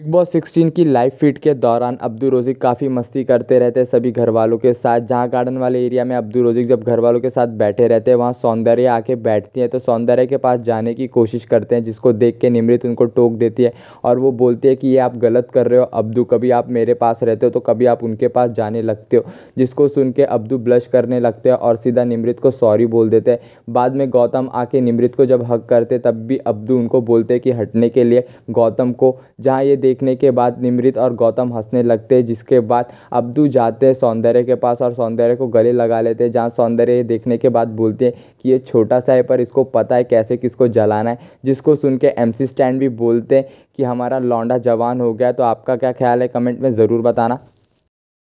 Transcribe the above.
big Boss sixteen की live feed के दौरान अब्दुल रोजिक काफ़ी मस्ती करते रहते हैं सभी घर वालों के साथ जहां गार्डन वाले एरिया में अब्दुल रोजिक जब घर वालों के साथ बैठे रहते हैं वहां सौंदर्य आके बैठती है तो सौंदर्य के पास जाने की कोशिश करते हैं जिसको देख के निमृत उनको टोक देती है और वो बोलती है कि ये आप गलत कर रहे हो अब्दू कभी आप मेरे पास रहते हो तो कभी आप उनके पास जाने लगते हो जिसको सुन के अब्दू ब्लश करने लगते हैं और सीधा निमृत को सॉरी बोल देते हैं बाद में गौतम आके निमृत को जब हक करते तब भी अब्दू उनको बोलते हैं कि हटने के लिए गौतम को जहाँ ये देखने के बाद निमृत और गौतम हंसने लगते हैं जिसके बाद अब्दू जाते हैं सौंदर्य के पास और सौंदर्य को गले लगा लेते हैं जहाँ सौंदर्य देखने के बाद बोलते हैं कि ये छोटा सा है पर इसको पता है कैसे किसको जलाना है जिसको सुन के एम स्टैंड भी बोलते हैं कि हमारा लौंडा जवान हो गया तो आपका क्या ख्याल है कमेंट में ज़रूर बताना